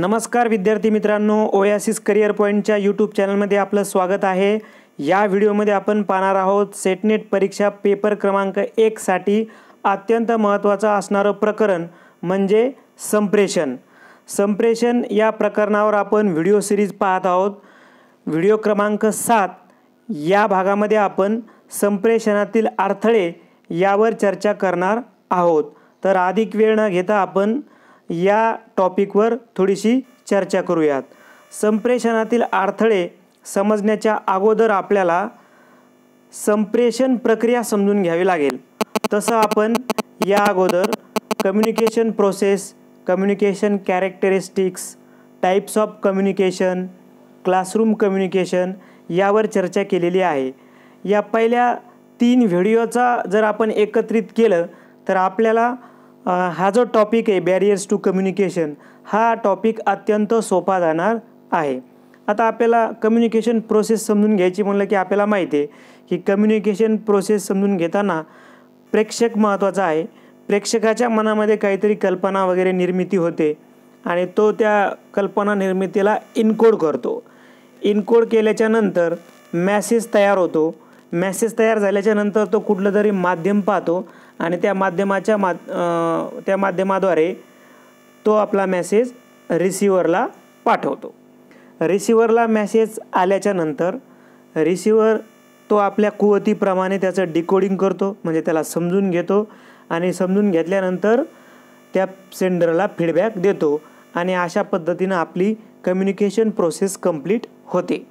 नमस्कार विद्यार्थी मित्रांनो ओयासिस करिअर पॉईंटच्या यूट्यूब चॅनलमध्ये आपलं स्वागत आहे या व्हिडिओमध्ये आपण पाहणार आहोत सेटनेट परीक्षा पेपर क्रमांक एकसाठी अत्यंत महत्त्वाचं असणारं प्रकरण म्हणजे संप्रेषण संप्रेषण या प्रकरणावर आपण व्हिडिओ सिरीज पाहत आहोत व्हिडिओ क्रमांक सात या भागामध्ये आपण संप्रेषणातील अडथळे यावर चर्चा करणार आहोत तर अधिक वेळ न घेता आपण या टॉपिकवर थोडीशी चर्चा करूयात संप्रेषणातील अडथळे समजण्याच्या अगोदर आपल्याला संप्रेषण प्रक्रिया समजून घ्यावी लागेल तसं आपण या अगोदर communication process communication characteristics types of communication classroom communication यावर चर्चा केलेली आहे या पहिल्या तीन व्हिडिओचा जर आपण एकत्रित केलं तर आपल्याला हा जो टॉपिक आहे बॅरियर्स टू कम्युनिकेशन हा टॉपिक अत्यंत सोपा जाणार आहे आता आपल्याला कम्युनिकेशन प्रोसेस समजून घ्यायची म्हणलं की आपल्याला माहिती आहे की कम्युनिकेशन प्रोसेस समजून घेताना प्रेक्षक महत्त्वाचा आहे प्रेक्षकाच्या मनामध्ये काहीतरी कल्पना वगैरे निर्मिती होते आणि तो त्या कल्पना निर्मितीला इनकोड करतो इनकोड केल्याच्यानंतर मॅसेज तयार होतो मॅसेज तयार झाल्याच्या नंतर तो कुठलं तरी माध्यम पाहतो आणि त्या माध्यमाच्या मा त्या माध्यमाद्वारे तो आपला मेसेज रिसिव्हरला पाठवतो रिसिव्हरला मॅसेज आल्याच्या नंतर रिसिव्हर तो आपल्या कुवतीप्रमाणे त्याचं डिकोडिंग करतो म्हणजे त्याला समजून घेतो आणि समजून घेतल्यानंतर त्या सेंडरला फीडबॅक देतो आणि अशा पद्धतीनं आपली कम्युनिकेशन प्रोसेस कंप्लीट होते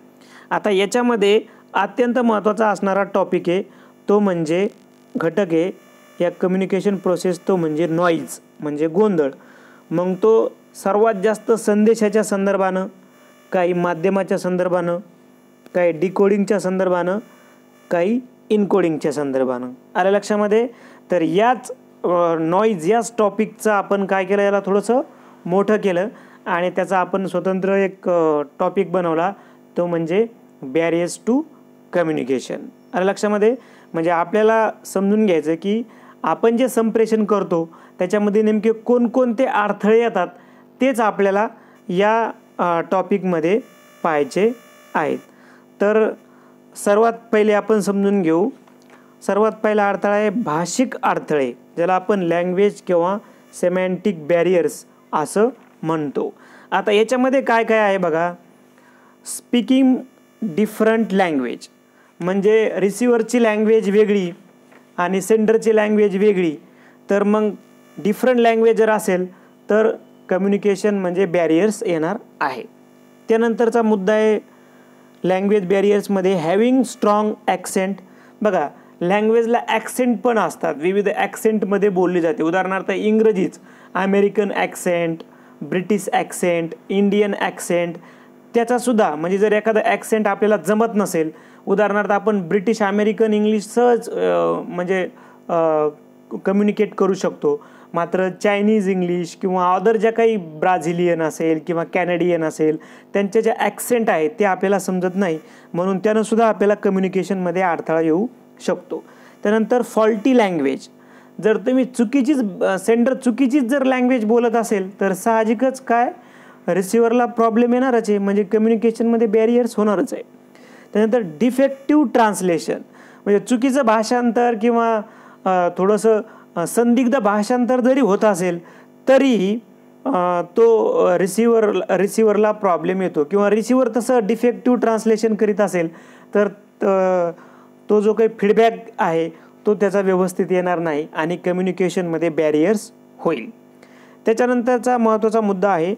आता याच्यामध्ये अत्यंत महत्त्वाचा असणारा टॉपिक आहे तो म्हणजे घटक आहे या कम्युनिकेशन प्रोसेस तो म्हणजे नॉईज म्हणजे गोंधळ मग तो सर्वात जास्त संदेशाच्या संदर्भानं काही माध्यमाच्या संदर्भानं काही डिकोडिंगच्या संदर्भानं काही इनकोडिंगच्या संदर्भानं आल्या लक्षामध्ये तर याच नॉईज याच टॉपिकचं आपण काय केलं याला थोडंसं मोठं केलं आणि त्याचा आपण स्वतंत्र एक टॉपिक बनवला तो म्हणजे बॅरियर्स टू कम्युनिकेशन अरे लक्षामध्ये म्हणजे आपल्याला समजून घ्यायचं की आपण जे संप्रेषण करतो त्याच्यामध्ये नेमके कोणकोणते अडथळे येतात तेच आपल्याला या टॉपिकमध्ये पाहायचे आहेत तर सर्वात पहिले आपण समजून घेऊ सर्वात पहिला अडथळा आहे भाषिक अडथळे ज्याला आपण लँग्वेज किंवा सेमॅन्टिक बॅरियर्स असं म्हणतो आता याच्यामध्ये काय काय आहे बघा स्पीकिंग डिफरंट लँग्वेज म्हणजे रिसिव्हरची लँग्वेज वेगळी आणि सेंडरची लँग्वेज वेगळी तर मग डिफरंट लँग्वेज जर असेल तर कम्युनिकेशन म्हणजे बॅरियर्स येणार आहे त्यानंतरचा मुद्दा आहे लँग्वेज बॅरियर्समध्ये हॅविंग स्ट्रॉंग ॲक्सेंट बघा लँग्वेजला ॲक्सेंट पण असतात विविध ॲक्सेंटमध्ये बोलली जाते उदाहरणार्थ इंग्रजीच American accent British accent Indian accent त्याचासुद्धा म्हणजे जर एखादा ॲक्सेंट आपल्याला जमत नसेल उदाहरणार्थ आपण ब्रिटिश अमेरिकन इंग्लिश सहज म्हणजे कम्युनिकेट करू शकतो मात्र चायनीज इंग्लिश किंवा अदर ज्या काही ब्राझिलियन असेल किंवा कॅनेडियन असेल त्यांचे ज्या ॲक्सेंट आहेत ते आपल्याला समजत नाही म्हणून त्यानंसुद्धा आपल्याला कम्युनिकेशनमध्ये अडथळा येऊ शकतो त्यानंतर फॉल्टी लँग्वेज जर तुम्ही चुकीचीच सेंडर चुकीचीच जर लँग्वेज बोलत असेल तर साहजिकच काय रिसिव्हरला प्रॉब्लेम येणारच आहे म्हणजे कम्युनिकेशनमध्ये बॅरियर्स होणारच आहे त्यानंतर डिफेक्टिव्ह ट्रान्सलेशन म्हणजे चुकीचं भाषांतर किंवा थोडंसं संदिग्ध भाषांतर जरी होत असेल तरीही तो रिसिवर रिसिवरला प्रॉब्लेम येतो किंवा रिसिवर तसं डिफेक्टिव्ह ट्रान्सलेशन करीत असेल तर तो जो काही फीडबॅक आहे तो त्याचा व्यवस्थित येणार नाही आणि कम्युनिकेशनमध्ये बॅरियर्स होईल त्याच्यानंतरचा महत्त्वाचा मुद्दा आहे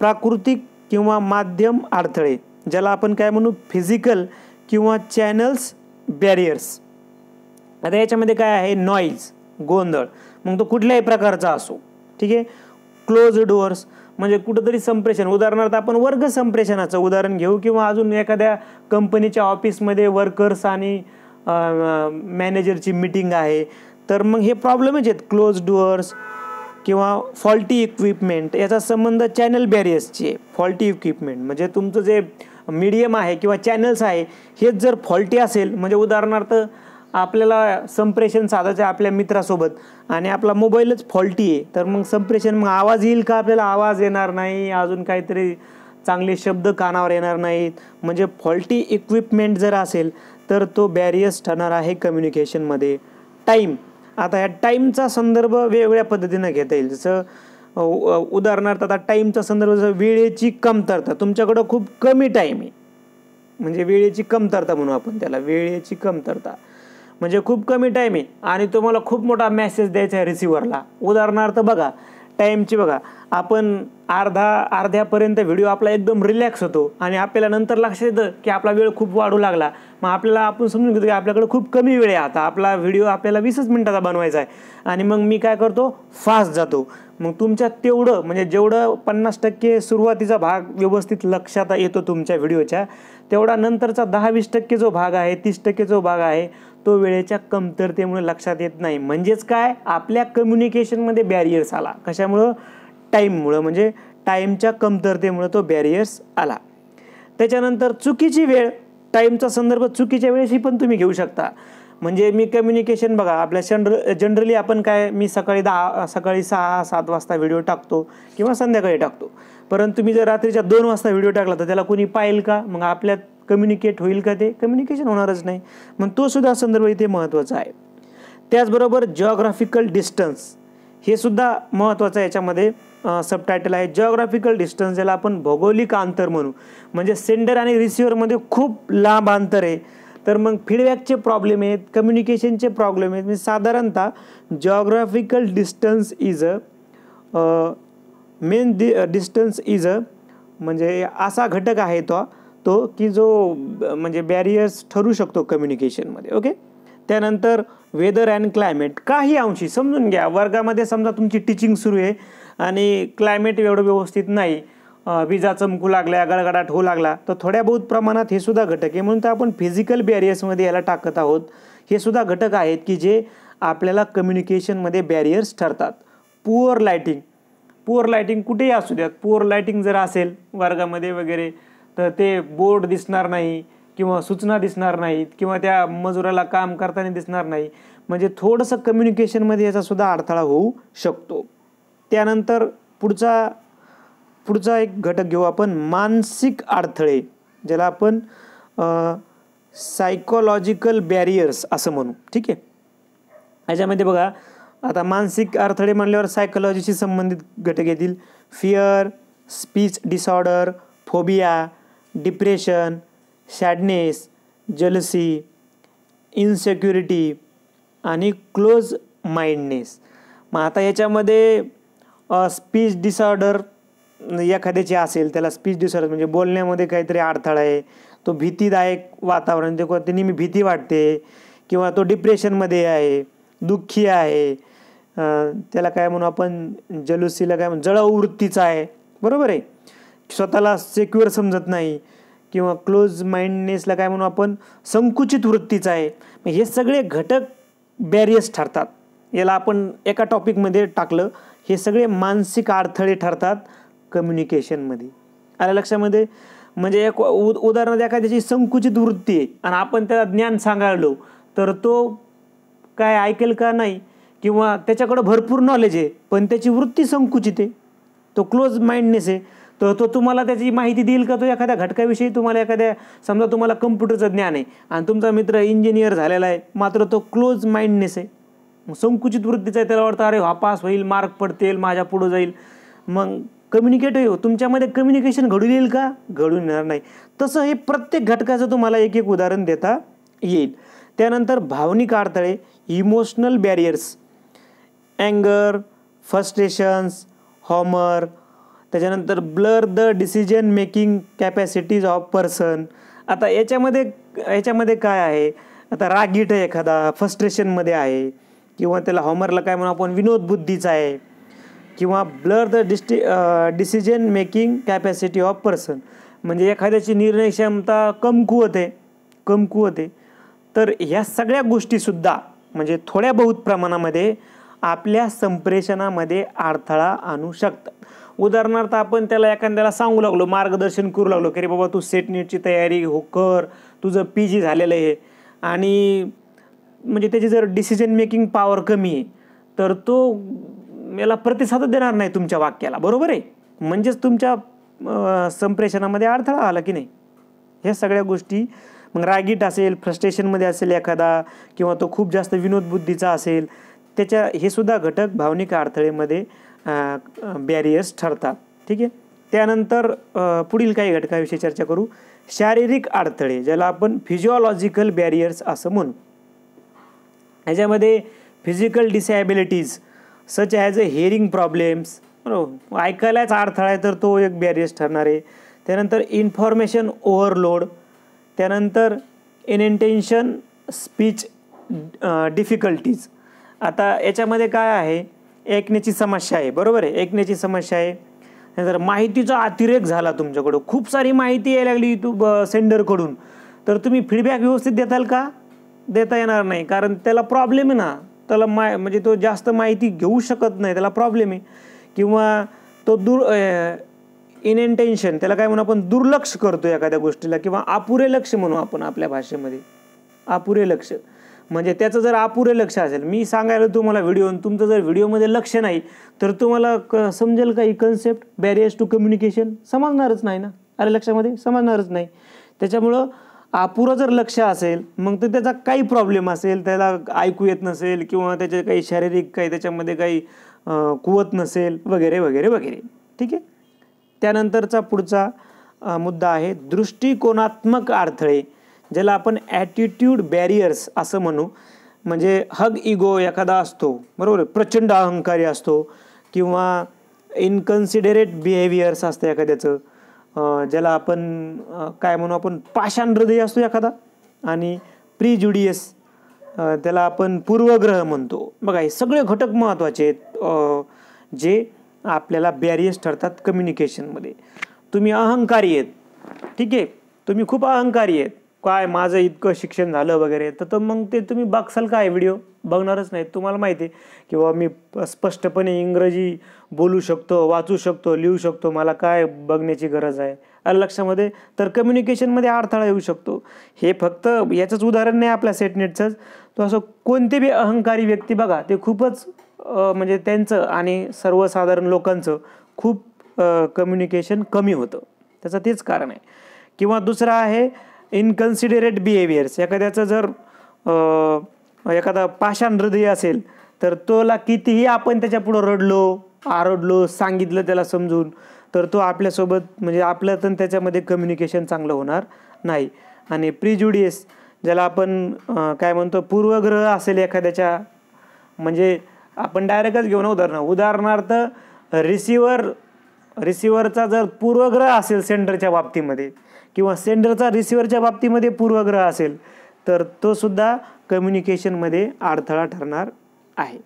प्राकृतिक किंवा माध्यम अडथळे ज्याला आपण काय म्हणू फिजिकल किंवा चॅनल्स बॅरियर्स आता याच्यामध्ये काय आहे नॉईज गोंधळ मग तो कुठल्याही प्रकारचा असो ठीक आहे क्लोज डोअर्स म्हणजे कुठंतरी संप्रेषण उदाहरणार्थ आपण वर्ग संप्रेषणाचं उदाहरण घेऊ किंवा अजून एखाद्या कंपनीच्या ऑफिसमध्ये वर्कर्स आणि मॅनेजरची मिटिंग आहे तर मग हे प्रॉब्लेमच आहेत क्लोज डोअर्स किंवा फॉल्टी इक्विपमेंट याचा संबंध चॅनल बॅरियर्सची आहे फॉल्टी इक्विपमेंट म्हणजे तुमचं जे मीडियम आहे किंवा चॅनल्स आहे हेच जर फॉल्टी असेल म्हणजे उदाहरणार्थ आपल्याला संप्रेषण साधायचं आहे आपल्या मित्रासोबत आणि आपला मोबाईलच फॉल्टी आहे तर मग संप्रेषण मग आवाज येईल का आपल्याला आवाज येणार नाही अजून काहीतरी चांगले शब्द कानावर येणार नाहीत म्हणजे फॉल्टी इक्विपमेंट जर असेल तर तो बॅरियर्स ठरणार आहे कम्युनिकेशनमध्ये टाईम आता या टाईमचा संदर्भ वेगवेगळ्या पद्धतीनं घेता येईल जसं उदाहरणार्थ आता टाईमचा संदर्भ वेळेची कमतरता तुमच्याकडं खूप कमी टाईम आहे म्हणजे वेळेची कमतरता म्हणू आपण त्याला वेळेची कमतरता म्हणजे खूप कमी टाईम आहे आणि तुम्हाला खूप मोठा मेसेज द्यायचा आहे रिसिव्हरला उदाहरणार्थ बघा टाईमची बघा आपण अर्धा अर्ध्यापर्यंत व्हिडिओ आपला एकदम रिलॅक्स होतो आणि आपल्याला नंतर लक्षात येतं की आपला वेळ खूप वाढू लागला मग आपल्याला आपण समजून घेतो की आपल्याकडे खूप कमी वेळ आहे आता आपला व्हिडिओ आपल्याला वीसच मिनटाचा बनवायचा आहे आणि मग मी काय करतो फास्ट जातो मग तुमच्या तेवढं म्हणजे जेवढं पन्नास टक्के सुरुवातीचा भाग व्यवस्थित लक्षात येतो तुमच्या व्हिडिओच्या तेवढा नंतरचा दहा वीस टक्के जो भाग आहे तीस टक्के जो भाग आहे तो वेळेच्या कमतरतेमुळे लक्षात येत नाही म्हणजेच काय आपल्या कम्युनिकेशनमध्ये बॅरियर्स आला कशामुळं टाईममुळं म्हणजे टाईमच्या कमतरतेमुळं तो बॅरियर्स आला त्याच्यानंतर चुकीची वेळ टाईमचा संदर्भ चुकीच्या वेळेशी पण तुम्ही घेऊ शकता म्हणजे मी कम्युनिकेशन बघा आपल्या जनर जनरली आपण काय मी सकाळी दहा सकाळी सहा सात वाजता व्हिडिओ टाकतो किंवा संध्याकाळी टाकतो परंतु मी जर रात्रीच्या दोन वाजता व्हिडिओ टाकला तर त्याला कोणी पाहिल का मग आपल्या कम्युनिकेट होईल का ते कम्युनिकेशन होणारच नाही मग तोसुद्धा संदर्भ इथे महत्त्वाचा आहे त्याचबरोबर जॉग्राफिकल डिस्टन्स हे सुद्धा महत्त्वाचं याच्यामध्ये सबटायटल आहे ज्योग्राफिकल डिस्टन्स ज्याला आपण भौगोलिक अंतर म्हणू म्हणजे सेंडर आणि रिसिव्हरमध्ये खूप लांब अंतर आहे तर मग फीडबॅकचे प्रॉब्लेम आहेत कम्युनिकेशनचे प्रॉब्लेम आहेत म्हणजे साधारणतः geographical distance is a main डि डिस्टन्स इज अ म्हणजे असा घटक आहे तो तो की जो म्हणजे बॅरियर्स ठरू शकतो कम्युनिकेशनमध्ये ओके त्यानंतर वेदर अँड क्लायमेट काही अंशी समजून घ्या वर्गामध्ये समजा तुमची टीचिंग सुरू आहे आणि क्लायमेट एवढं व्यवस्थित नाही विजा चमकू लागल्या गडगडाट होऊ लागला तर थोड्या बहुत प्रमाणात हे सुद्धा घटक आहे म्हणून तर आपण फिजिकल बॅरियर्समध्ये याला टाकत आहोत हे सुद्धा घटक आहेत की जे आपल्याला कम्युनिकेशनमध्ये बॅरियर्स ठरतात पुअर लायटिंग पुअर लायटिंग कुठेही असू द्यात पुअर लायटिंग जर असेल वर्गामध्ये वगैरे तर ते बोर्ड दिसणार नाही किंवा सूचना दिसणार नाहीत किंवा त्या मजुराला काम करताना दिसणार नाही म्हणजे थोडंसं कम्युनिकेशनमध्ये याचासुद्धा अडथळा होऊ शकतो त्यानंतर पुढचा पुढचा एक घटक घेऊ आपण मानसिक अडथळे ज्याला आपण सायकोलॉजिकल बॅरियर्स असं म्हणू ठीक आहे याच्यामध्ये बघा आता मानसिक अडथळे म्हणल्यावर सायकोलॉजीशी संबंधित घटक येतील fear speech disorder phobia depression sadness jealousy insecurity आणि क्लोज माइंडनेस मग आता याच्यामध्ये स्पीच डिसऑर्डर एखाद्याची असेल त्याला स्पीच डिसऑर्डर म्हणजे बोलण्यामध्ये काहीतरी अडथळा आहे तो भीतीदायक वातावरण ते कोणते नेहमी भीती वाटते किंवा तो डिप्रेशनमध्ये आहे दुःखी आहे त्याला काय म्हणू आपण जलुसीला काय म्हणू जळवृत्तीचा आहे बरोबर आहे स्वतःला सेक्युअर समजत नाही किंवा क्लोज माइंडनेसला काय म्हणू आपण संकुचित वृत्तीचं आहे हे सगळे घटक बॅरियर्स ठरतात याला आपण एका टॉपिकमध्ये टाकलं हे सगळे मानसिक अडथळे ठरतात कम्युनिकेशनमध्ये आल्या लक्षामध्ये म्हणजे एक द्या उदाहरणार्थ एखाद्याची संकुचित वृत्ती आहे आणि आपण त्याला ज्ञान सांगाळलो तर तो काय ऐकेल का नाही किंवा त्याच्याकडं भरपूर नॉलेज आहे पण त्याची वृत्ती संकुचित आहे तो क्लोज माइंडनेस आहे तर तो तुम्हाला त्याची माहिती देईल का तो एखाद्या घटकाविषयी तुम्हाला एखाद्या समजा तुम्हाला कम्प्युटरचं ज्ञान आहे आणि तुमचा मित्र इंजिनियर झालेला आहे मात्र तो क्लोज माइंडनेस आहे संकुचित वृत्तीचा आहे त्याला वाटतं अरे हा पास होईल मार्क पडतील माझ्या पुढं जाईल मग कम्युनिकेट हो तुमच्यामध्ये कम्युनिकेशन घडून येईल का घडून येणार नाही तसं हे प्रत्येक घटकाचं तुम्हाला एक एक उदाहरण देता येईल त्यानंतर भावनिक अडथळे इमोशनल बॅरियर्स अँगर फ्रस्ट्रेशन्स हॉमर त्याच्यानंतर blur the decision making capacities of person आता याच्यामध्ये याच्यामध्ये काय आहे आता रागीट आहे एखादा फस्ट्रेशनमध्ये आहे किंवा त्याला हॉमरला काय म्हणून आपण विनोद बुद्धीचा आहे किंवा ब्लर द डिस्टि decision making capacity of person म्हणजे एखाद्याची निर्णय क्षमता कमकुवत आहे कमकुवत आहे तर ह्या सगळ्या गोष्टीसुद्धा म्हणजे थोड्या बहुत प्रमाणामध्ये आपल्या संप्रेषणामध्ये अडथळा आणू शकतात उदाहरणार्थ आपण त्याला एखाद्याला सांगू लागलो मार्गदर्शन करू लागलो की रे बाबा तू सेट नेटची तयारी हो कर तुझं पी जी झालेलं आहे आणि म्हणजे त्याची जर डिसिजन मेकिंग पॉवर कमी आहे तर तो याला प्रतिसाद देणार नाही तुमच्या वाक्याला बरोबर आहे म्हणजेच तुमच्या संप्रेषणामध्ये अडथळा आला की नाही ह्या सगळ्या गोष्टी मग रागीट असेल फ्रस्ट्रेशनमध्ये असेल एखादा किंवा तो खूप जास्त विनोदबुद्धीचा असेल त्याच्या हे सुद्धा घटक भावनिक अडथळेमध्ये बॅरियर्स ठरतात ठीक आहे त्यानंतर पुढील काही घटकाविषयी चर्चा करू शारीरिक अडथळे ज्याला आपण फिजिओलॉजिकल बॅरियर्स असं म्हणू ह्याच्यामध्ये physical disabilities such as a hearing problems बरोबर ऐकायलाच अडथळा आहे तर तो एक बॅरियर्स ठरणार आहे त्यानंतर इन्फॉर्मेशन ओव्हरलोड त्यानंतर इनइंटेन्शन स्पीच डिफिकल्टीज आता याच्यामध्ये काय आहे ऐकण्याची समस्या आहे बरोबर आहे ऐकण्याची समस्या आहे नंतर माहितीचा अतिरेक झाला तुमच्याकडं खूप सारी माहिती यायला लागली युट्यूब सेंडरकडून तर तुम्ही फीडबॅक व्यवस्थित देताल का देता येणार नाही कारण त्याला प्रॉब्लेम आहे ना त्याला मा म्हणजे तो जास्त माहिती घेऊ शकत नाही त्याला प्रॉब्लेम आहे किंवा तो दूर इन इंटेन्शन त्याला काय म्हणू आपण दुर्लक्ष करतो एखाद्या गोष्टीला किंवा अपुरे लक्ष म्हणू आपण आपल्या भाषेमध्ये अपुरे लक्ष म्हणजे त्याचं जर अपुरे लक्ष असेल मी सांगायला तुम्हाला व्हिडिओ तुमचं जर व्हिडिओमध्ये लक्ष नाही तर तुम्हाला क समजेल का ही कन्सेप्ट बॅरियर्स टू कम्युनिकेशन समजणारच नाही ना अरे लक्षामध्ये समजणारच नाही त्याच्यामुळं अपुरं जर लक्ष असेल मग तर त्याचा काही प्रॉब्लेम असेल त्याला ऐकू येत नसेल किंवा त्याचे काही शारीरिक काही त्याच्यामध्ये काही कुवत नसेल वगैरे वगैरे वगैरे ठीक आहे त्यानंतरचा पुढचा मुद्दा आहे दृष्टिकोनात्मक अडथळे ज्याला आपण ॲटिट्यूड बॅरियर्स असं म्हणू म्हणजे हग इगो एखादा असतो बरोबर प्रचंड अहंकारी असतो किंवा इनकन्सिडरेट बिहेवियर्स असतं एखाद्याचं ज्याला आपण काय म्हणू आपण पाषाण हृदय असतो एखादा आणि प्रिज्युडियस त्याला आपण पूर्वग्रह म्हणतो बघा हे सगळे घटक महत्त्वाचे आहेत जे आपल्याला बॅरियर्स ठरतात कम्युनिकेशनमध्ये तुम्ही अहंकारी आहेत ठीक आहे तुम्ही खूप अहंकारी आहेत काय माझं इतकं शिक्षण झालं वगैरे तर तर मग ते तुम्ही बघसाल काय व्हिडिओ बघणारच नाही तुम्हाला माहिती आहे किंवा मी स्पष्टपणे इंग्रजी बोलू शकतो वाचू शकतो लिहू शकतो मला काय बघण्याची गरज आहे लक्षामध्ये तर कम्युनिकेशनमध्ये अडथळा येऊ शकतो हे फक्त याचंच उदाहरण नाही आपल्या सेटनेटचंच तो असं कोणते बी अहंकारी व्यक्ती बघा ते खूपच म्हणजे त्यांचं आणि सर्वसाधारण लोकांचं खूप कम्युनिकेशन कमी होतं त्याचं तेच कारण आहे किंवा दुसरं आहे इनकन्सिडरेट बिहेवियर्स एखाद्याचं जर एखादा पाषाण हृदय असेल तर तोला कितीही आपण त्याच्यापुढं रडलो आरडलो सांगितलं त्याला समजून तर तो आपल्यासोबत म्हणजे आपलं तर त्याच्यामध्ये कम्युनिकेशन चांगलं होणार नाही आणि प्रिज्युडियस ज्याला आपण काय म्हणतो पूर्वग्रह असेल एखाद्याच्या म्हणजे आपण डायरेक्टच घेऊ ना उदाहरणं उदाहरणार्थ रिसिव्हर रिसिवरचा जर पूर्वग्रह असेल सेंटरच्या बाबतीमध्ये किंवा सेंडरचा रिसिव्हरच्या बाबतीमध्ये पूर्वग्रह असेल तर तो सुद्धा कम्युनिकेशनमध्ये अडथळा ठरणार आहे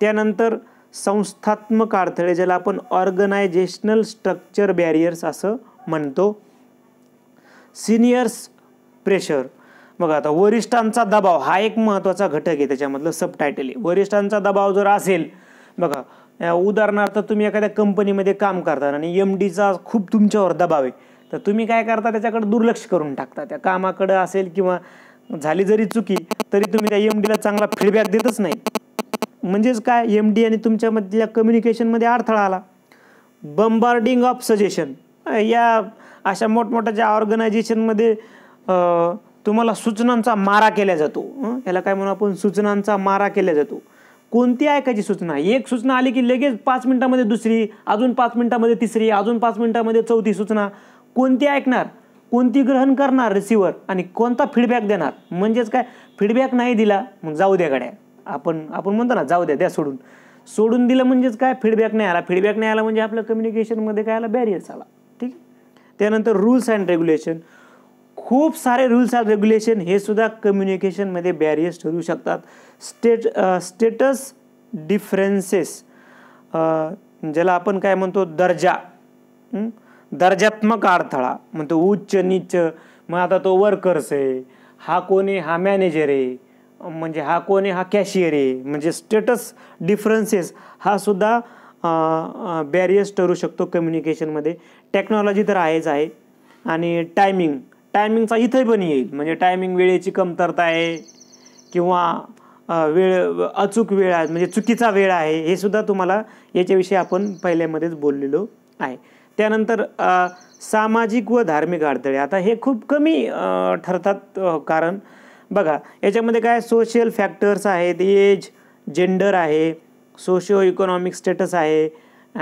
त्यानंतर संस्थात्मक अडथळे ज्याला आपण ऑर्गनायझेशनल स्ट्रक्चर बॅरियर्स असं म्हणतो सिनियर्स प्रेशर बघा आता वरिष्ठांचा दबाव हा एक महत्त्वाचा घटक आहे त्याच्यामधलं सबटायटल आहे वरिष्ठांचा दबाव जर असेल बघा उदाहरणार्थ तुम्ही एखाद्या कंपनीमध्ये काम करता आणि एम डीचा खूप तुमच्यावर दबाव आहे तर तुम्ही काय करता त्याच्याकडे दुर्लक्ष करून टाकता त्या कामाकडं असेल किंवा झाली जरी चुकी तरी तुम्ही त्या एम डीला चांगला फीडबॅक देतच नाही म्हणजेच काय एम डी आणि तुमच्यामधल्या कम्युनिकेशनमध्ये अडथळा आला बंबार्डिंग ऑफ सजेशन या अशा मोठमोठ्या ऑर्गनायझेशनमध्ये तुम्हाला सूचनांचा मारा केला जातो याला काय म्हणू आपण सूचनांचा मारा केला जातो कोणती ऐकायची सूचना एक सूचना आली की लगेच पाच मिनिटामध्ये दुसरी अजून पाच मिनिटामध्ये तिसरी अजून पाच मिनिटामध्ये चौथी सूचना कोणती ऐकणार कोणती ग्रहण करणार रिसिव्हर आणि कोणता फीडबॅक देणार म्हणजेच काय फीडबॅक नाही दिला मग जाऊ द्या गड्या आपण आपण म्हणतो ना जाऊ द्या द्या सोडून सोडून दिलं म्हणजेच काय फीडबॅक नाही आला फीडबॅक नाही आला म्हणजे आपल्या कम्युनिकेशनमध्ये काय आला बॅरियर्स आला ठीक आहे त्यानंतर रूल्स अँड रेग्युलेशन खूप सारे रूल्स अँड रेग्युलेशन हे सुद्धा कम्युनिकेशनमध्ये बॅरियर्स ठरू शकतात स्टेट स्टेटस डिफरन्सेस ज्याला आपण काय म्हणतो दर्जा दर्जात्मक अडथळा म्हणतो उच्च नीच मग आता तो वर्कर्स आहे हा कोणी हा मॅनेजर आहे म्हणजे हा कोणी हा कॅशियर आहे म्हणजे स्टेटस डिफरन्सेस हा सुद्धा बॅरियर्स ठरू शकतो कम्युनिकेशनमध्ये टेक्नॉलॉजी तर आहेच आहे आणि टायमिंग टायमिंगचा इथे पण येईल म्हणजे टायमिंग वेळेची कमतरता आहे किंवा वेळ अचूक वेळ आहे म्हणजे चुकीचा वेळ आहे हे सुद्धा तुम्हाला याच्याविषयी आपण पहिल्यामध्येच बोललेलो आहे त्यानंतर सामाजिक व धार्मिक अडथळे आता हे खूप कमी ठरतात कारण बघा याच्यामध्ये काय सोशल फॅक्टर्स आहेत एज जेंडर आहे सोशिओ इकॉनॉमिक स्टेटस आहे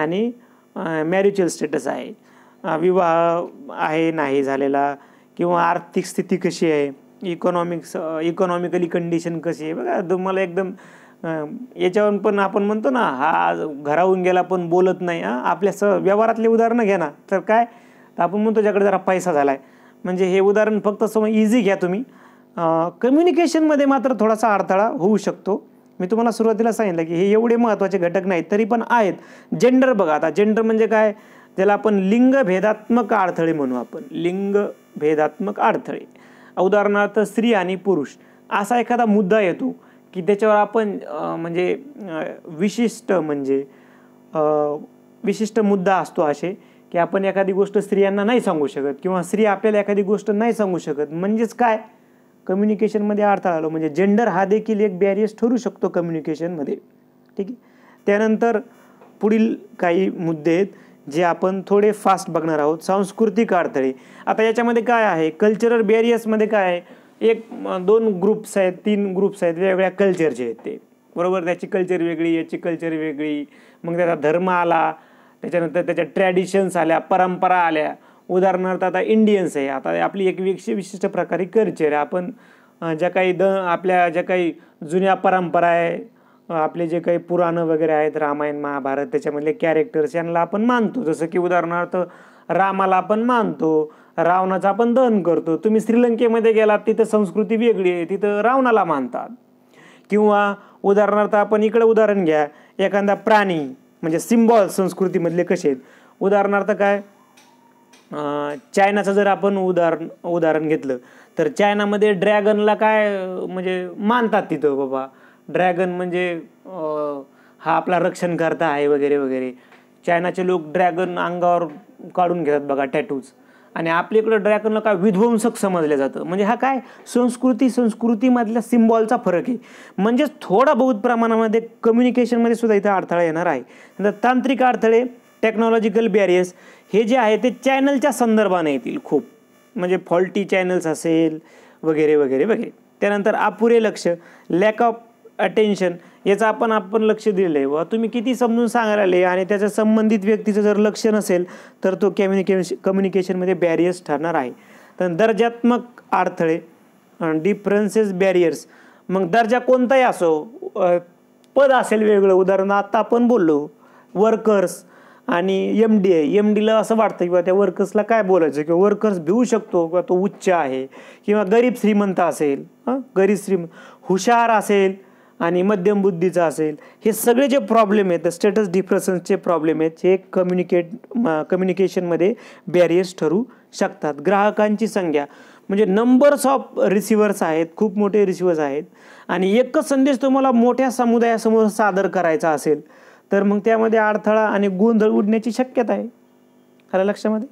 आणि मॅरिच्युअल स्टेटस आहे विवाह आहे नाही झालेला किंवा आर्थिक स्थिती कशी आहे इकॉनॉमिक्स इकॉनॉमिकली कंडिशन कशी आहे बघा तुम्हाला एकदम याच्यावर पण आपण म्हणतो ना हा घराहून गेला पण बोलत नाही हां आपल्या स व्यवहारातले उदाहरणं घ्या ना तर काय तर आपण म्हणतो ज्याकडे जरा पैसा झाला आहे म्हणजे हे उदाहरण फक्त सम इझी घ्या तुम्ही कम्युनिकेशनमध्ये मात्र थोडासा अडथळा होऊ शकतो मी तुम्हाला सुरुवातीला सांगितलं की हे एवढे महत्त्वाचे घटक नाहीत तरी पण आहेत जेंडर बघा आता जेंडर म्हणजे काय त्याला आपण लिंगभेदात्मक अडथळे म्हणू आपण लिंगभेदात्मक अडथळे उदाहरणार्थ स्त्री आणि पुरुष असा एखादा मुद्दा येतो की त्याच्यावर आपण म्हणजे विशिष्ट म्हणजे विशिष्ट मुद्दा असतो असे की आपण एखादी गोष्ट स्त्रियांना नाही सांगू शकत किंवा स्त्री आपल्याला एखादी गोष्ट नाही सांगू शकत म्हणजेच काय कम्युनिकेशनमध्ये अडथळा आलो म्हणजे जेंडर हा देखील एक बॅरियर्स ठरू शकतो कम्युनिकेशनमध्ये ठीक आहे त्यानंतर पुढील काही मुद्दे आहेत जे आपण थोडे फास्ट बघणार आहोत सांस्कृतिक अडथळे आता याच्यामध्ये काय आहे कल्चरल बॅरियर्समध्ये काय आहे एक दोन ग्रुप्स आहेत तीन ग्रुप्स आहेत वेगवेगळ्या कल्चरचे आहेत ते बरोबर त्याची कल्चर वेगळी याची कल्चर वेगळी मग त्याचा धर्म आला त्याच्यानंतर त्याच्या ट्रॅडिशन्स आल्या परंपरा आल्या उदाहरणार्थ आता इंडियन्स आहे आता आपली एक विश विशिष्ट प्रकारे कल्चर आहे आपण ज्या काही द आपल्या ज्या काही जुन्या परंपरा आहे आपले जे काही पुराणं वगैरे आहेत रामायण महाभारत त्याच्यामधले कॅरेक्टर्स यांना आपण मानतो जसं की उदाहरणार्थ रामाला आपण मानतो रावणाचं आपण दहन करतो तुम्ही श्रीलंकेमध्ये गेलात तिथं संस्कृती वेगळी आहे तिथं रावणाला मानतात किंवा उदाहरणार्थ आपण इकडं उदाहरण घ्या एखादा प्राणी म्हणजे सिम्बॉल संस्कृतीमधले कसे आहेत उदाहरणार्थ काय चायनाचं जर आपण उदाहरण उदाहरण घेतलं तर चायनामध्ये ड्रॅगनला काय म्हणजे मानतात तिथं बाबा ड्रॅगन म्हणजे हा आपला रक्षण करता आहे वगैरे वगैरे चायनाचे लोक ड्रॅगन अंगावर काढून घेतात बघा टॅटूज आणि आपल्याकडं ड्रॅगनला काय विध्वंसक समजलं जातं म्हणजे हा काय संस्कृती संस्कृतीमधल्या सिम्बॉलचा फरक आहे म्हणजेच थोडा बहुत प्रमाणामध्ये कम्युनिकेशनमध्ये सुद्धा इथं अडथळा येणार आहे तांत्रिक अडथळे टेक्नॉलॉजिकल बॅरियर्स हे जे आहे ते चॅनलच्या संदर्भाने येतील खूप म्हणजे फॉल्टी चॅनल्स असेल वगैरे वगैरे वगैरे त्यानंतर अपुरे लक्ष लॅक ऑफ अटेन्शन याचं आपण आपण लक्ष दिलेलं आहे व तुम्ही किती समजून सांगायला आले आणि त्याच्या संबंधित व्यक्तीचं जर लक्ष नसेल तर तो कम्युनिकेश कम्युनिकेशनमध्ये बॅरियर्स ठरणार आहे तर दर्जात्मक अडथळे डिफरन्सेस बॅरियर्स मग दर्जा कोणताही असो पद असेल वेगळं उदाहरण आत्ता आपण बोललो वर्कर्स आणि एम डी आहे एम डीला असं वाटतं किंवा त्या वर्कर्सला काय बोलायचं किंवा वर्कर्स भिवू शकतो किंवा तो उच्च आहे किंवा गरीब श्रीमंत असेल हां गरीब श्रीमंत हुशार असेल आणि मध्यम बुद्धीचा असेल हे सगळे जे प्रॉब्लेम आहेत स्टेटस डिफरसन्सचे प्रॉब्लेम आहेत हे कम्युनिकेट कम्युनिकेशनमध्ये बॅरियर्स ठरू शकतात ग्राहकांची संख्या म्हणजे नंबर्स ऑफ रिसिव्हर्स आहेत खूप मोठे रिसिव्हर्स आहेत आणि एकच संदेश तुम्हाला मोठ्या समुदायासमोर सादर करायचा असेल तर मग त्यामध्ये अडथळा आणि गोंधळ उडण्याची शक्यता आहे खरं लक्षामध्ये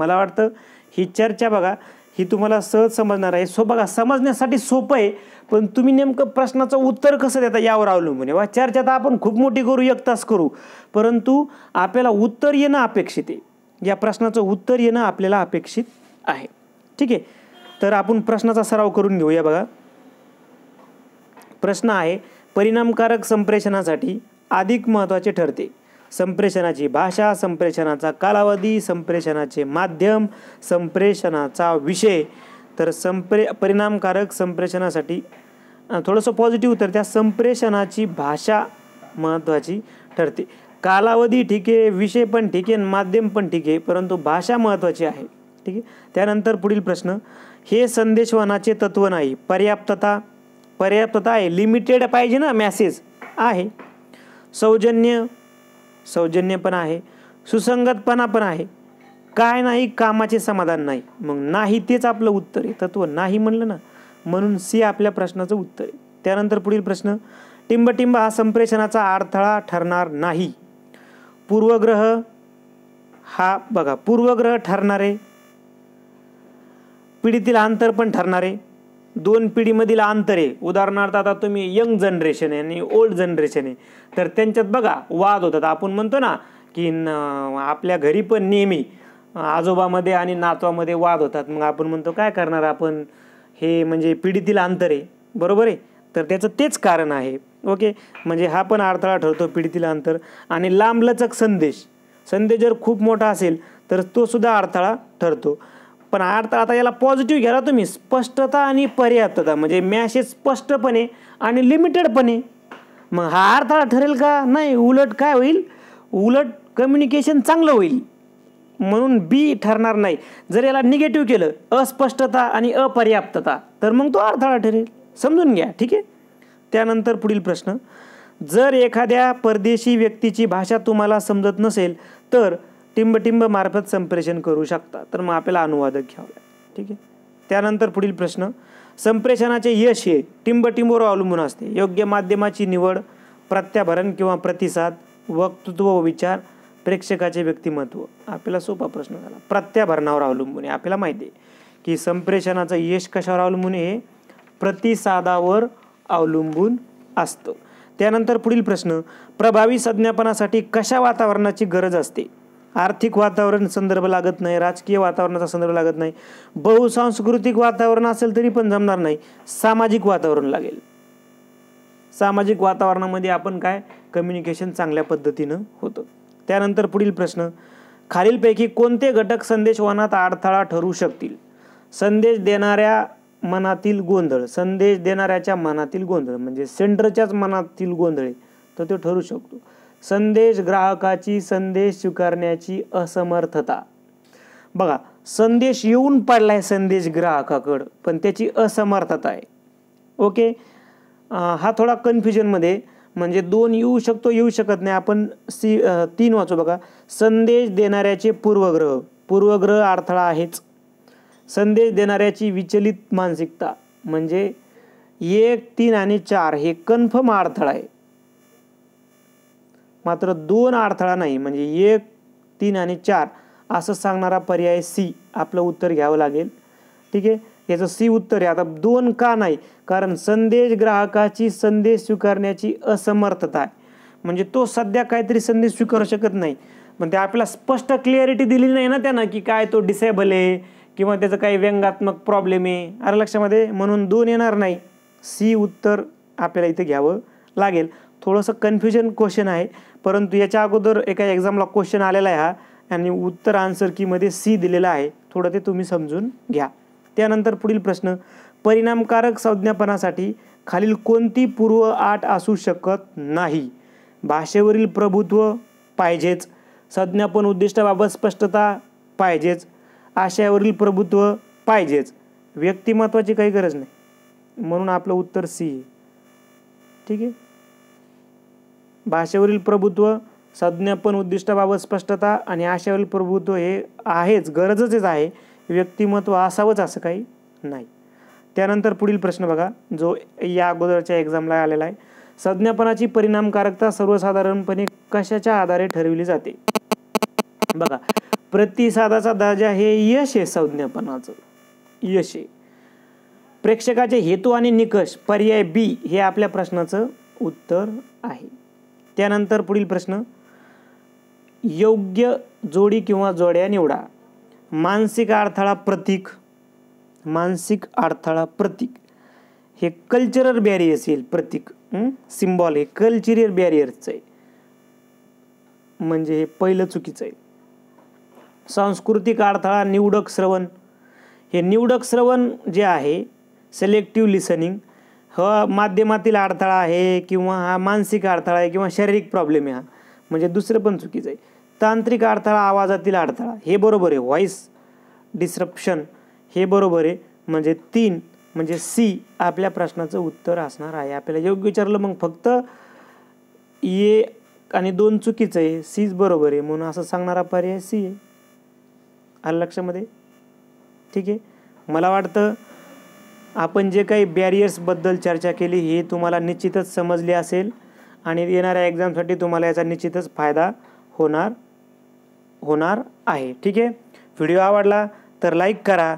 मला वाटतं ही चर्चा बघा ही तुम्हाला सहज समजणार आहे सो बघा समजण्यासाठी सोपं आहे पण तुम्ही नेमकं प्रश्नाचं उत्तर कसं देता यावर अवलंबून आहे वा चर्चा तर आपण खूप मोठी करू एक तास करू परंतु आपल्याला उत्तर येणं अपेक्षित आहे या प्रश्नाचं उत्तर येणं आपल्याला अपेक्षित आहे ठीक आहे तर आपण प्रश्नाचा सराव करून घेऊया बघा प्रश्न आहे परिणामकारक संप्रेषणासाठी अधिक महत्त्वाचे ठरते संप्रेषणाची भाषा संप्रेषणाचा कालावधी संप्रेषणाचे माध्यम संप्रेषणाचा विषय तर संप्रे परिणामकारक संप्रेषणासाठी थोडंसं पॉझिटिव्ह तर त्या संप्रेषणाची भाषा महत्त्वाची ठरते कालावधी ठीक आहे विषय पण ठीक आहे माध्यम पण ठीक आहे परंतु भाषा महत्त्वाची आहे ठीक आहे त्यानंतर पुढील प्रश्न हे संदेशवनाचे तत्त्व नाही पर्याप्तता पर्याप्तता आहे लिमिटेड पाहिजे ना मॅसेज आहे सौजन्य सौजन्य पण आहे सुसंगतपणा पण आहे काय नाही कामाचे समाधान नाही मग नाही तेच आपलं उत्तर आहे तत्व नाही म्हणलं ना म्हणून सी आपल्या प्रश्नाचं उत्तर आहे त्यानंतर पुढील प्रश्न टिंबटिंब हा संप्रेषणाचा अडथळा ठरणार नाही पूर्वग्रह हा बघा पूर्वग्रह ठरणारे पिढीतील अंतर पण ठरणारे दोन पिढीमधील अंतर आहे उदाहरणार्थ आता तुम्ही यंग जनरेशन आहे आणि ओल्ड जनरेशन आहे तर त्यांच्यात बघा वाद होतात आपण म्हणतो ना की आपल्या घरी पण नेहमी आजोबामध्ये आणि नातवामध्ये वाद होतात मग आपण म्हणतो काय करणार आपण हे म्हणजे पिढीतील अंतर आहे बरोबर आहे तर त्याचं तेच कारण आहे ओके म्हणजे हा पण अडथळा ठरतो पिढीतील अंतर आणि लांबलचक संदेश संदेश जर खूप मोठा असेल तर तो सुद्धा अडथळा ठरतो पण अडथळा आता याला पॉझिटिव्ह घ्याला तुम्ही स्पष्टता आणि पर्याप्तता म्हणजे मॅसेज स्पष्टपणे आणि लिमिटेडपणे मग हा अडथळा ठरेल का नाही उलट काय होईल उलट कम्युनिकेशन चांगलं होईल म्हणून बी ठरणार नाही जर याला निगेटिव्ह केलं अस्पष्टता आणि अपर्याप्तता तर मग तो अडथळा ठरेल समजून घ्या ठीक आहे त्यानंतर पुढील प्रश्न जर एखाद्या परदेशी व्यक्तीची भाषा तुम्हाला समजत नसेल तर टिंबटिंब मार्फत संप्रेषण करू शकता तर मग आपल्याला अनुवादक घ्यावा ठीक आहे त्यानंतर पुढील प्रश्न संप्रेषणाचे यश हे टिंबटिंबवर अवलंबून असते योग्य माध्यमाची निवड प्रत्याभरण किंवा प्रतिसाद वक्तृत्व व विचार प्रेक्षकाचे व्यक्तिमत्व आपल्याला सोपा प्रश्न झाला प्रत्याभरणावर अवलंबून आहे आपल्याला माहिती आहे की संप्रेषणाचं यश कशावर अवलंबून आहे प्रतिसादावर अवलंबून असतं त्यानंतर पुढील प्रश्न प्रभावी संज्ञापनासाठी कशा वातावरणाची गरज असते आर्थिक वातावरण संदर्भ लागत नाही राजकीय वातावरणाचा संदर्भ लागत नाही बहुसांस्कृतिक वातावरण असेल तरी पण जमणार नाही सामाजिक वातावरण लागेल सामाजिक वातावरणामध्ये आपण काय कम्युनिकेशन चांगल्या पद्धतीनं होतं त्यानंतर पुढील प्रश्न खालीलपैकी कोणते घटक संदेशवानात अडथळा ठरू शकतील संदेश देणाऱ्या मनातील गोंधळ संदेश देणाऱ्याच्या मनातील गोंधळ म्हणजे सेंटरच्याच मनातील गोंधळ तर तो ठरू शकतो संदेश ग्राहकाची संदेश स्वीकारण्याची असमर्थता बघा संदेश येऊन पडलाय संदेश ग्राहकाकडं पण त्याची असमर्थता आहे ओके हा थोडा कन्फ्युजनमध्ये म्हणजे दोन येऊ शकतो येऊ शकत नाही आपण सी तीन वाचू बघा संदेश देणाऱ्याचे पूर्वग्रह पूर्वग्रह अडथळा आहेच संदेश देणाऱ्याची विचलित मानसिकता म्हणजे एक तीन आणि चार हे कन्फर्म अडथळा आहे मात्र दोन अडथळा नाही म्हणजे एक तीन आणि चार असं सांगणारा पर्याय सी आपलं उत्तर घ्यावं लागेल ठीक आहे याचं सी उत्तर आहे आता दोन का नाही कारण संदेश ग्राहकाची संदेश स्वीकारण्याची असमर्थता आहे म्हणजे तो सध्या काहीतरी संदेश स्वीकारू शकत नाही पण ते आपल्याला स्पष्ट क्लिअरिटी दिली नाही ना त्यानं की काय तो डिसेबल आहे किंवा त्याचं काही व्यंगात्मक प्रॉब्लेम आहे अरे लक्षामध्ये म्हणून दोन येणार नाही सी उत्तर आपल्याला इथे घ्यावं लागेल थोडंसं कन्फ्युजन क्वेश्चन आहे परंतु याच्या अगोदर एका एक्झामला क्वेश्चन आलेला आहे हा आणि उत्तर आन्सर कीमध्ये सी दिलेला आहे थोडं ते तुम्ही समजून घ्या त्यानंतर पुढील प्रश्न परिणामकारक संज्ञापनासाठी खालील कोणती पूर्व आट असू शकत नाही भाषेवरील प्रभुत्व पाहिजेच संज्ञापन उद्दिष्टाबाबत स्पष्टता पाहिजेच आशयावरील प्रभुत्व पाहिजेच व्यक्तिमत्वाची काही गरज नाही म्हणून आपलं उत्तर सी ठीक आहे भाषेवरील प्रभुत्व संज्ञापन उद्दिष्टाबाबत स्पष्टता आणि आशयावरील प्रभुत्व हे आहेच गरजच आहे व्यक्तिमत्व असावंच असं काही नाही त्यानंतर पुढील प्रश्न बघा जो या अगोदरच्या एक्झामला आलेला आहे संज्ञापनाची परिणामकारकता सर्वसाधारणपणे कशाच्या आधारे ठरविली जाते बघा प्रतिसादाचा दर्जा हे यश आहे संज्ञापनाचं यश आहे प्रेक्षकाचे हेतू आणि निकष पर्याय बी हे आपल्या प्रश्नाचं उत्तर आहे त्यानंतर पुढील प्रश्न योग्य जोडी किंवा जोड्या निवडा मानसिक अडथळा प्रतीक मानसिक अडथळा प्रतीक हे कल्चरल बॅरियर्स येईल प्रतीक सिम्बॉल हे कल्चरल बॅरियरचं आहे म्हणजे हे पहिलं चुकीचं आहे सांस्कृतिक अडथळा निवडक श्रवण हे निवडक श्रवण जे आहे सिलेक्टिव्ह लिसनिंग हा माध्यमातील अडथळा आहे किंवा हा मानसिक अडथळा आहे किंवा शारीरिक प्रॉब्लेम आहे हा म्हणजे दुसरं पण चुकीचं आहे तांत्रिक अडथळा आवाजातील अडथळा हे बरोबर आहे व्हॉइस डिसरप्शन हे बरोबर आहे म्हणजे तीन म्हणजे सी आपल्या प्रश्नाचं उत्तर असणार आहे आपल्याला योग्य विचारलं मग फक्त ए आणि दोन चुकीचं आहे सीच बरोबर आहे म्हणून असं सांगणारा पर्याय सी आहे आलं लक्षामध्ये ठीक आहे मला वाटतं आपण जे काही बॅरियर्सबद्दल चर्चा केली हे तुम्हाला निश्चितच समजली असेल आणि येणाऱ्या एक्झामसाठी तुम्हाला याचा निश्चितच फायदा होणार होणार आहे ठीक आहे व्हिडिओ आवडला तर लाईक करा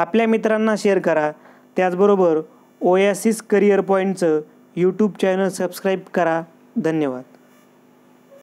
आपल्या मित्रांना शेअर करा त्याचबरोबर ओयासिस करिअर पॉईंटचं यूट्यूब चॅनल सबस्क्राईब करा धन्यवाद